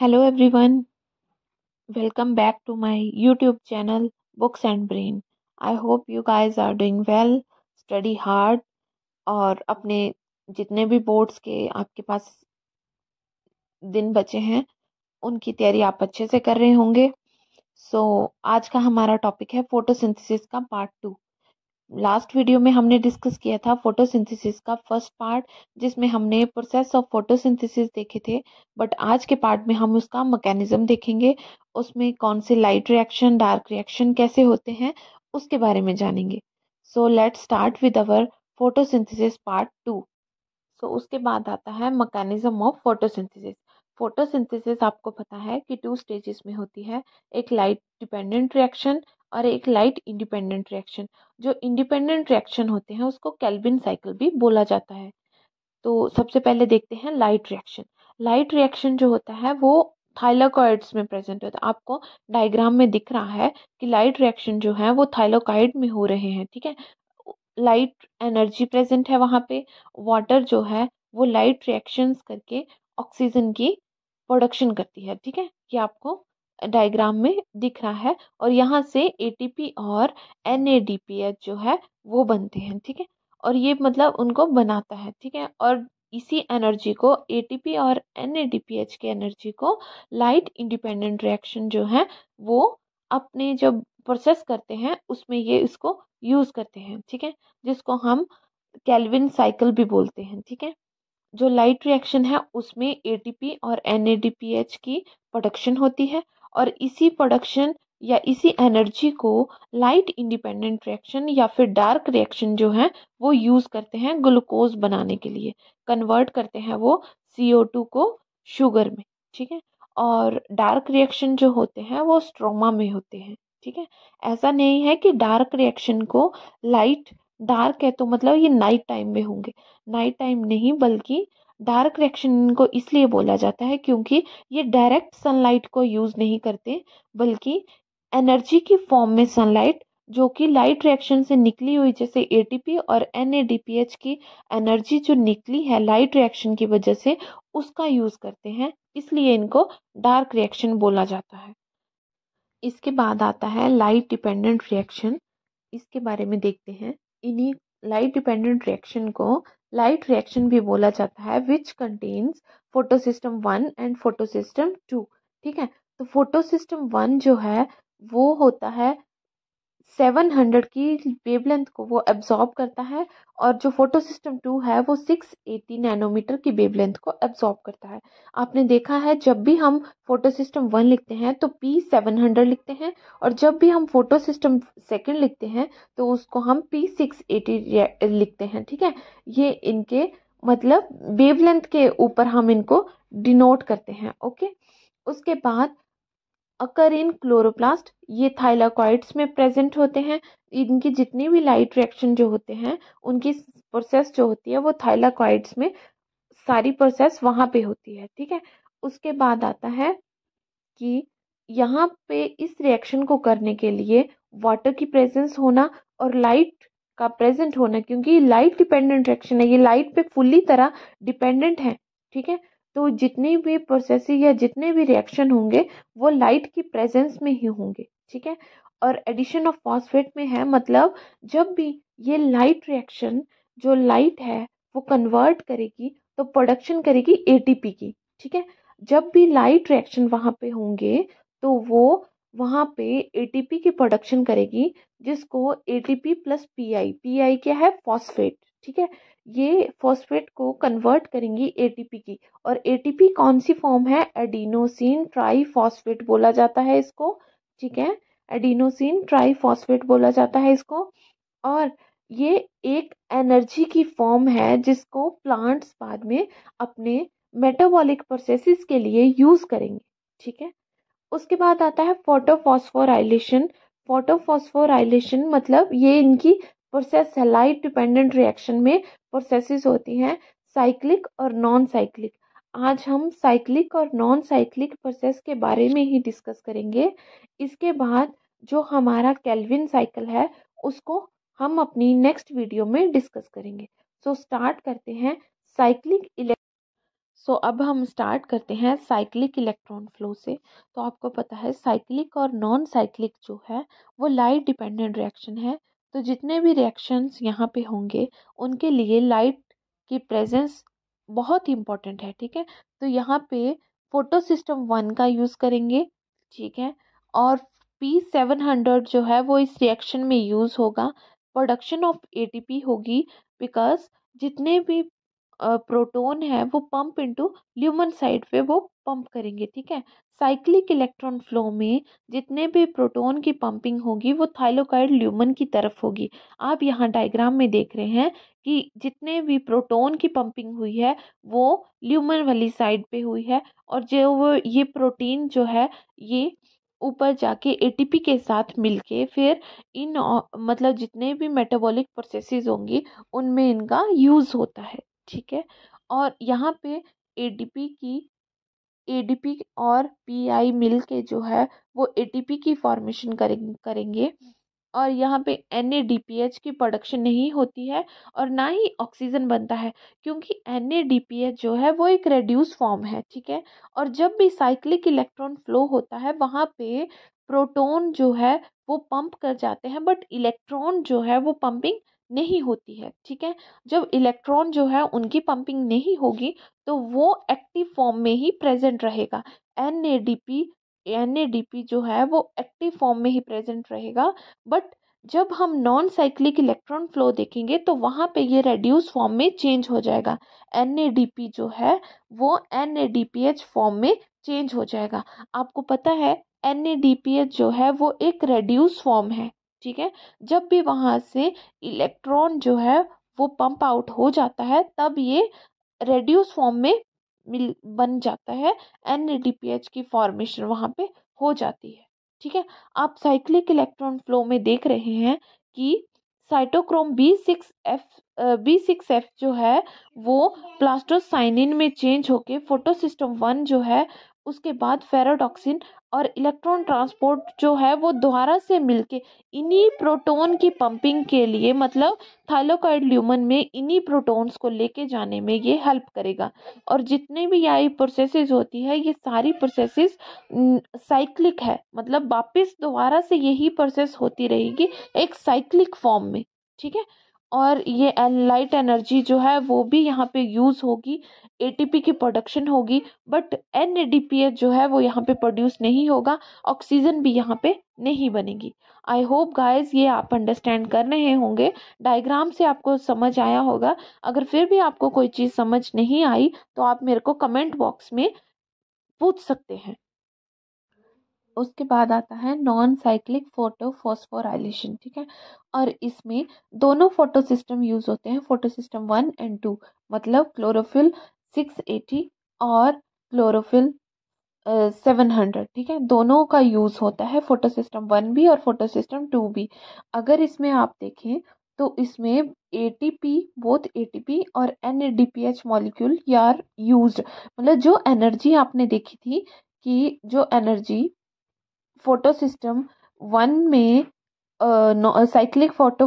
hello everyone welcome back to my YouTube channel books and brain I hope you guys are doing well study hard और अपने जितने भी boards के आपके पास दिन बचे हैं उनकी तैयारी आप अच्छे से कर रहे होंगे सो so, आज का हमारा टॉपिक है फोटोसिंथेसिस का पार्ट टू लास्ट वीडियो में हमने डिस्कस किया था फोटोसिंथेसिस का फर्स्ट पार्ट जिसमें हमने प्रोसेस ऑफ फोटोसिंथेसिस देखे थे बट आज के पार्ट में हम उसका मैकेनिज्म देखेंगे उसमें कौन से लाइट रिएक्शन डार्क रिएक्शन कैसे होते हैं उसके बारे में जानेंगे so let start with our photosynthesis part two so उसके बाद आता है मकैनिज्म ऑफ फोटोसिंथेसिस फोटोसिंथेसिस आपको पता है कि टू स्टेजेस में होती है एक लाइट डिपेंडेंट रिएक्शन और एक लाइट इंडिपेंडेंट रिएक्शन जो इंडिपेंडेंट रिएक्शन होते हैं उसको कैल्विन साइकिल भी बोला जाता है तो सबसे पहले देखते हैं लाइट रिएक्शन लाइट रिएक्शन जो होता है वो थाइलाकॉइड्स में प्रेजेंट होता है आपको डायग्राम में दिख रहा है कि लाइट रिएक्शन जो है वो थाइलाकॉइड में हो रहे हैं ठीक है लाइट एनर्जी प्रेजेंट है वहाँ पे वाटर जो है वो लाइट रिएक्शंस करके ऑक्सीजन की प्रोडक्शन करती है ठीक है ये आपको डायग्राम में दिख रहा है और यहाँ से ए और एन जो है वो बनते हैं ठीक है और ये मतलब उनको बनाता है ठीक है और इसी एनर्जी को ए और एन की एनर्जी को लाइट इंडिपेंडेंट रिएक्शन जो है वो अपने जब प्रोसेस करते हैं उसमें ये इसको यूज़ करते हैं ठीक है जिसको हम कैलविन साइकिल भी बोलते हैं ठीक है जो लाइट रिएक्शन है उसमें ए और एन की प्रोडक्शन होती है और इसी प्रोडक्शन या इसी एनर्जी को लाइट इंडिपेंडेंट रिएक्शन या फिर डार्क रिएक्शन जो है वो यूज़ करते हैं ग्लूकोज बनाने के लिए कन्वर्ट करते हैं वो सी ओ टू को शुगर में ठीक है और डार्क रिएक्शन जो होते हैं वो स्ट्रोमा में होते हैं ठीक है ऐसा नहीं है कि डार्क रिएक्शन को लाइट डार्क है तो मतलब ये नाइट टाइम में होंगे नाइट टाइम नहीं बल्कि डार्क रिएक्शन को इसलिए बोला जाता है क्योंकि ये डायरेक्ट सनलाइट को यूज़ नहीं करते बल्कि एनर्जी की फॉर्म में सनलाइट जो कि लाइट रिएक्शन से निकली हुई जैसे एटीपी और एनएडीपीएच की एनर्जी जो निकली है लाइट रिएक्शन की वजह से उसका यूज़ करते हैं इसलिए इनको डार्क रिएक्शन बोला जाता है इसके बाद आता है लाइट डिपेंडेंट रिएक्शन इसके बारे में देखते हैं इन्हीं लाइट डिपेंडेंट रिएक्शन को लाइट रिएक्शन भी बोला जाता है which contains photosystem one and photosystem two ठीक है तो फोटोसिस्टम वन जो है वो होता है सेवन हंड्रेड की वेवलेंथ को वो एब्जॉर्ब करता है और जो फोटो सिस्टम टू है वो सिक्स एटी नैनोमीटर की वेवलेंथ को एब्जॉर्ब करता है आपने देखा है जब भी हम फोटो सिस्टम वन लिखते हैं तो पी सेवन हंड्रेड लिखते हैं और जब भी हम फोटो सिस्टम सेकेंड लिखते हैं तो उसको हम पी सिक्स एटी लिखते हैं ठीक है ये इनके मतलब वेवलेंथ के ऊपर हम इनको डिनोट करते हैं ओके उसके बाद अकर इन क्लोरोप्लास्ट ये थाइलाकॉइड्स में प्रेजेंट होते हैं इनकी जितनी भी लाइट रिएक्शन जो होते हैं उनकी प्रोसेस जो होती है वो थाइलाकॉइड्स में सारी प्रोसेस वहाँ पे होती है ठीक है उसके बाद आता है कि यहाँ पे इस रिएक्शन को करने के लिए वाटर की प्रेजेंस होना और लाइट का प्रेजेंट होना क्योंकि लाइट डिपेंडेंट रिएक्शन है ये लाइट पे फुल्ली तरह डिपेंडेंट है ठीक है तो जितनी भी प्रोसेस या जितने भी रिएक्शन होंगे वो लाइट की प्रेजेंस में ही होंगे ठीक है और एडिशन ऑफ फॉस्फेट में है मतलब जब भी ये लाइट रिएक्शन जो लाइट है वो कन्वर्ट करेगी तो प्रोडक्शन करेगी एटीपी की ठीक है जब भी लाइट रिएक्शन वहाँ पे होंगे तो वो वहाँ पे एटीपी की प्रोडक्शन करेगी जिसको एटीपी प्लस पीआई पीआई क्या है फॉस्फेट ठीक है ये फॉस्फेट को कन्वर्ट करेंगी एटीपी की और एटीपी कौन सी फॉर्म है एडिनोसिन ट्राईफॉस्फेट बोला जाता है इसको ठीक है एडिनोसिन ट्राईफॉस्फेट बोला जाता है इसको और ये एक एनर्जी की फॉर्म है जिसको प्लांट्स बाद में अपने मेटाबॉलिक प्रोसेसेस के लिए यूज़ करेंगे ठीक है उसके बाद आता है फोटोफॉस्फोराइलेशन फोटोफॉस्फोराइलेशन मतलब ये इनकी प्रोसेस लाइट डिपेंडेंट रिएक्शन में प्रोसेसेस होती हैं साइक्लिक और नॉन साइक्लिक आज हम साइक्लिक और नॉन साइक्लिक प्रोसेस के बारे में ही डिस्कस करेंगे इसके बाद जो हमारा कैलविन साइकिल है उसको हम अपनी नेक्स्ट वीडियो में डिस्कस करेंगे सो so, स्टार्ट करते हैं साइक्लिक इलेक्ट्रॉन सो अब हम स्टार्ट करते हैं साइक्लिक इलेक्ट्रॉन फ्लो से तो आपको पता है साइक्लिक और नॉन साइक्लिक जो है वो लाइट डिपेंडेंट रिएक्शन है तो जितने भी रिएक्शंस यहाँ पे होंगे उनके लिए लाइट की प्रेजेंस बहुत ही इम्पोर्टेंट है ठीक है तो यहाँ पे फोटो सिस्टम वन का यूज़ करेंगे ठीक है और पी सेवन हंड्रेड जो है वो इस रिएक्शन में यूज़ होगा प्रोडक्शन ऑफ ए होगी बिकॉज जितने भी प्रोटोन है वो पंप इनटू ल्यूमन साइड पे वो पंप करेंगे ठीक है साइक्लिक इलेक्ट्रॉन फ्लो में जितने भी प्रोटोन की पंपिंग होगी वो थाइलोकाइड ल्यूमन की तरफ होगी आप यहाँ डायग्राम में देख रहे हैं कि जितने भी प्रोटोन की पंपिंग हुई है वो ल्यूमन वाली साइड पे हुई है और जो वो ये प्रोटीन जो है ये ऊपर जाके एटीपी के साथ मिलके फिर इन मतलब जितने भी मेटाबॉलिक प्रोसेसेस होंगी उनमें इनका यूज़ होता है ठीक है और यहाँ पे ए डी पी की ए डी पी और पी आई मिल के जो है वो ए टी पी की फॉर्मेशन करें करेंगे और यहाँ पे N A D P H की प्रोडक्शन नहीं होती है और ना ही ऑक्सीजन बनता है क्योंकि N A D P H जो है वो एक रेड्यूस फॉर्म है ठीक है और जब भी साइक्लिक इलेक्ट्रॉन फ्लो होता है वहाँ पे प्रोटोन जो है वो पंप कर जाते हैं बट इलेक्ट्रॉन जो है वो पंपिंग नहीं होती है ठीक है जब इलेक्ट्रॉन जो है उनकी पंपिंग नहीं होगी तो वो एक्टिव फॉर्म में ही प्रेजेंट रहेगा N A D P N A D P जो है वो एक्टिव फॉर्म में ही प्रेजेंट रहेगा बट जब हम नॉन साइक्लिक इलेक्ट्रॉन फ्लो देखेंगे तो वहाँ पे ये रेड्यूस फॉर्म में चेंज हो जाएगा एन ए डी पी जो है वो N A D P H form में चेंज हो जाएगा आपको पता है N A D P H जो है वो एक रेड्यूस फॉर्म है ठीक है जब भी वहाँ से इलेक्ट्रॉन जो है वो पंप आउट हो जाता है तब ये रेड्यूस फॉर्म में मिल बन जाता है एन की फॉर्मेशन वहाँ पे हो जाती है ठीक है आप साइक्लिक इलेक्ट्रॉन फ्लो में देख रहे हैं कि cytochrome B six F B six F जो है वो प्लास्टोसाइनिन में चेंज होके फोटोसिस्टम वन जो है उसके बाद फेराटॉक्सिन और इलेक्ट्रॉन ट्रांसपोर्ट जो है वो दोबारा से मिलके इन्हीं प्रोटॉन की पंपिंग के लिए मतलब थाइलोकाइड ल्यूमन में इन्हीं प्रोटॉन्स को लेके जाने में ये हेल्प करेगा और जितने भी आई प्रोसेसेस होती है ये सारी प्रोसेसेस साइक्लिक है मतलब वापस दोबारा से यही प्रोसेस होती रहेगी एक साइक्लिक फॉर्म में ठीक है और ये लाइट एनर्जी जो है वो भी यहाँ पे यूज़ होगी ए टी पी की प्रोडक्शन होगी but N A D P H जो है वो यहाँ पे प्रोड्यूस नहीं होगा ऑक्सीजन भी यहाँ पे नहीं बनेगी आई होप गाइज ये आप अंडरस्टैंड कर रहे होंगे डायग्राम से आपको समझ आया होगा अगर फिर भी आपको कोई चीज़ समझ नहीं आई तो आप मेरे को कमेंट बॉक्स में पूछ सकते हैं उसके बाद आता है नॉन साइक्लिक फोटो ठीक है और इसमें दोनों फोटो सिस्टम यूज होते हैं photo system one and two मतलब क्लोरोफिल सिक्स एटी और क्लोरोफिल सेवन हंड्रेड ठीक है दोनों का यूज़ होता है फोटो सिस्टम वन भी और फोटो सिस्टम टू भी अगर इसमें आप देखें तो इसमें A T P both A T P और N D P H molecule यार यूज मतलब जो एनर्जी आपने देखी थी कि जो एनर्जी फोटो सिस्टम वन में साइक्लिक फोटो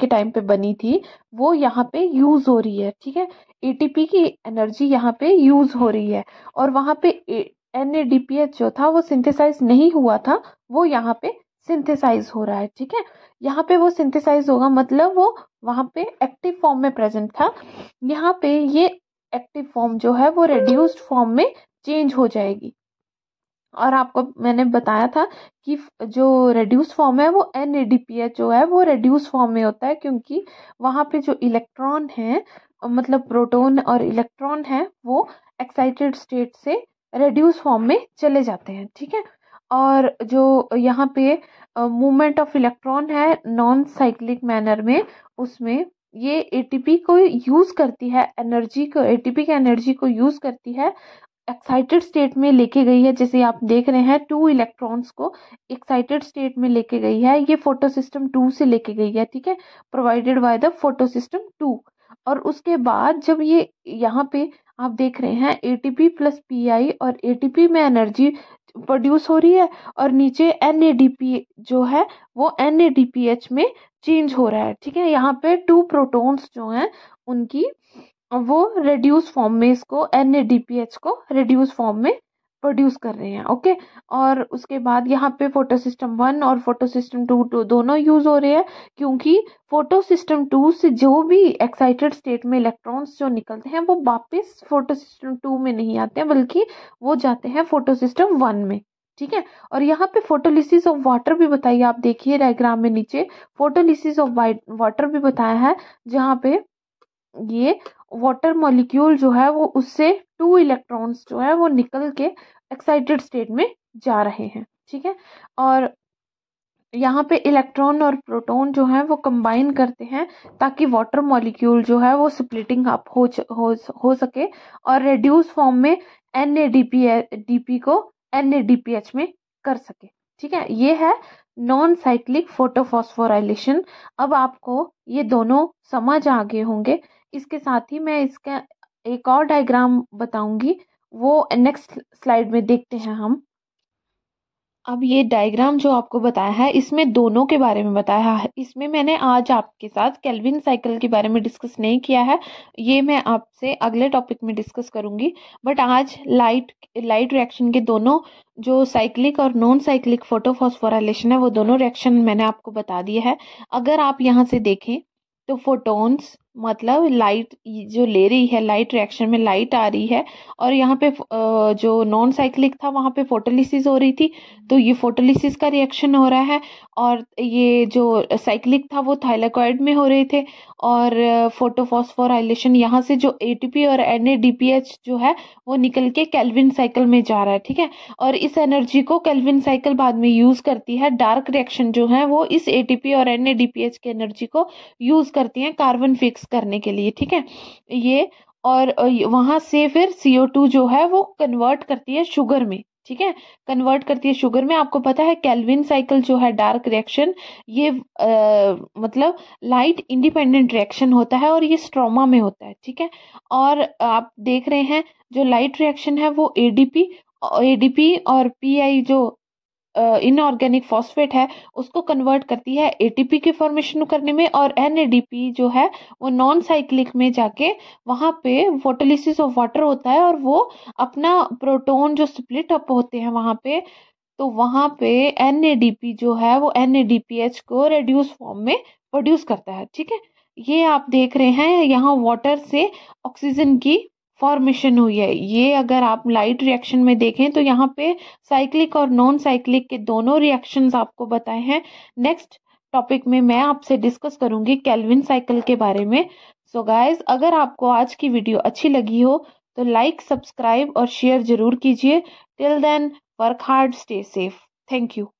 के टाइम पे बनी थी वो यहाँ पे यूज हो रही है ठीक है एटीपी की एनर्जी यहाँ पे यूज हो रही है और वहाँ पे एन जो था वो सिंथेसाइज नहीं हुआ था वो यहाँ पे सिंथेसाइज हो रहा है ठीक है यहाँ पे वो सिंथेसाइज होगा मतलब वो वहाँ पे एक्टिव फॉर्म में प्रेजेंट था यहाँ पे ये एक्टिव फॉर्म जो है वो रेड्यूस्ड फॉर्म में चेंज हो जाएगी और आपको मैंने बताया था कि जो रेड्यूस फॉर्म है वो N A D P H ओ है वो रेड्यूस फॉर्म में होता है क्योंकि वहाँ पे जो इलेक्ट्रॉन है मतलब प्रोटोन और इलेक्ट्रॉन है वो एक्साइटेड स्टेट से रेड्यूस फॉर्म में चले जाते हैं ठीक है और जो यहाँ पे मूवमेंट ऑफ इलेक्ट्रॉन है नॉन साइक्लिक मैनर में उसमें ये एटीपी को यूज़ करती है एनर्जी को एटीपी की एनर्जी को यूज़ करती है एक्साइटेड स्टेट में लेके गई है जैसे आप देख रहे हैं टू इलेक्ट्रॉन्स को एक्साइटेड स्टेट में लेके गई है ये फोटो सिस्टम टू से लेके गई है ठीक है provided by the photo system two और उसके बाद जब ये यहाँ पे आप देख रहे हैं A T P plus P I और ए टी पी में एनर्जी प्रोड्यूस हो रही है और नीचे एन ए डी पी जो है वो N A D P H में चेंज हो रहा है ठीक है यहाँ पे टू प्रोटोन्स जो हैं उनकी वो रेड्यूस फॉर्म में इसको एन को रेड्यूस फॉर्म में प्रोड्यूस कर रहे हैं ओके और उसके बाद यहाँ पे फोटो सिस्टम वन और फोटो सिस्टम टू दोनों यूज़ हो रहे हैं क्योंकि फोटो सिस्टम टू से जो भी एक्साइटेड स्टेट में इलेक्ट्रॉन्स जो निकलते हैं वो वापस फोटो सिस्टम टू में नहीं आते हैं बल्कि वो जाते हैं फोटो सिस्टम वन में ठीक है और यहाँ पे फोटोलिसिस ऑफ वाटर भी बताइए आप देखिए डायग्राम में नीचे फोटोलिसिस ऑफ वाटर भी बताया है जहाँ पे ये वाटर मॉलिक्यूल जो है वो उससे टू इलेक्ट्रॉन्स जो है वो निकल के एक्साइटेड स्टेट में जा रहे हैं ठीक है और यहाँ पे इलेक्ट्रॉन और प्रोटॉन जो है वो कंबाइन करते हैं ताकि वाटर मॉलिक्यूल जो है वो स्प्लिटिंग अप हो हो हो सके और रेड्यूस फॉर्म में एन ए डी पी को N A D P H में कर सके ठीक है ये है नॉन साइक्लिक फोटोफॉस्फोराइलेशन अब आपको ये दोनों समझ आ गए होंगे इसके साथ ही मैं इसका एक और डायग्राम बताऊंगी वो नेक्स्ट स्लाइड में देखते हैं हम अब ये डायग्राम जो आपको बताया है इसमें दोनों के बारे में बताया है इसमें मैंने आज आपके साथ कैलविन साइकिल के बारे में डिस्कस नहीं किया है ये मैं आपसे अगले टॉपिक में डिस्कस करूंगी बट आज लाइट लाइट रिएक्शन के दोनों जो साइक्लिक और नॉन साइक्लिक फोटोफॉस्फोराइलेशन है वो दोनों रिएक्शन मैंने आपको बता दिया है अगर आप यहाँ से देखें तो फोटोन्स मतलब लाइट जो ले रही है लाइट रिएक्शन में लाइट आ रही है और यहाँ पे जो नॉन साइक्लिक था वहाँ पे फोटोलिसिस हो रही थी तो ये फोटोलिसिस का रिएक्शन हो रहा है और ये जो साइक्लिक था वो थाइलाकॉइड में हो रहे थे और फोटोफॉस्फोराइलेशन यहाँ से जो एटीपी और एन जो है वो निकल के कैलविन साइकिल में जा रहा है ठीक है और इस एनर्जी को कैलविन साइकिल बाद में यूज़ करती है डार्क रिएक्शन जो है वो इस ए और एन की एनर्जी को यूज़ करती है कार्बन फिक्स फिक्स करने के लिए ठीक है ये और वहाँ से फिर सी ओ टू जो है वो कन्वर्ट करती है शुगर में ठीक है कन्वर्ट करती है शुगर में आपको पता है कैलविन साइकिल जो है डार्क रिएक्शन ये आ, मतलब लाइट इंडिपेंडेंट रिएक्शन होता है और ये स्ट्रोमा में होता है ठीक है और आप देख रहे हैं जो लाइट रिएक्शन है वो एडीपी एडीपी और पीआई जो इनऑर्गेनिक फॉस्फेट है उसको कन्वर्ट करती है एटीपी के फॉर्मेशन करने में और एनएडीपी जो है वो नॉन साइक्लिक में जाके वहाँ पे वोटोलिसिस ऑफ वाटर होता है और वो अपना प्रोटोन जो स्प्लिट अप होते हैं वहाँ पे तो वहाँ पे एनएडीपी जो है वो एनएडीपीएच को रेड्यूस फॉर्म में प्रोड्यूस करता है ठीक है ये आप देख रहे हैं यहाँ वाटर से ऑक्सीजन की फॉर्मेशन हुई है ये अगर आप लाइट रिएक्शन में देखें तो यहाँ पे साइक्लिक और नॉन साइक्लिक के दोनों रिएक्शंस आपको बताए हैं नेक्स्ट टॉपिक में मैं आपसे डिस्कस करूंगी कैलविन साइकिल के बारे में सो so गाइज अगर आपको आज की वीडियो अच्छी लगी हो तो लाइक सब्सक्राइब और शेयर जरूर कीजिए till then work hard stay safe thank you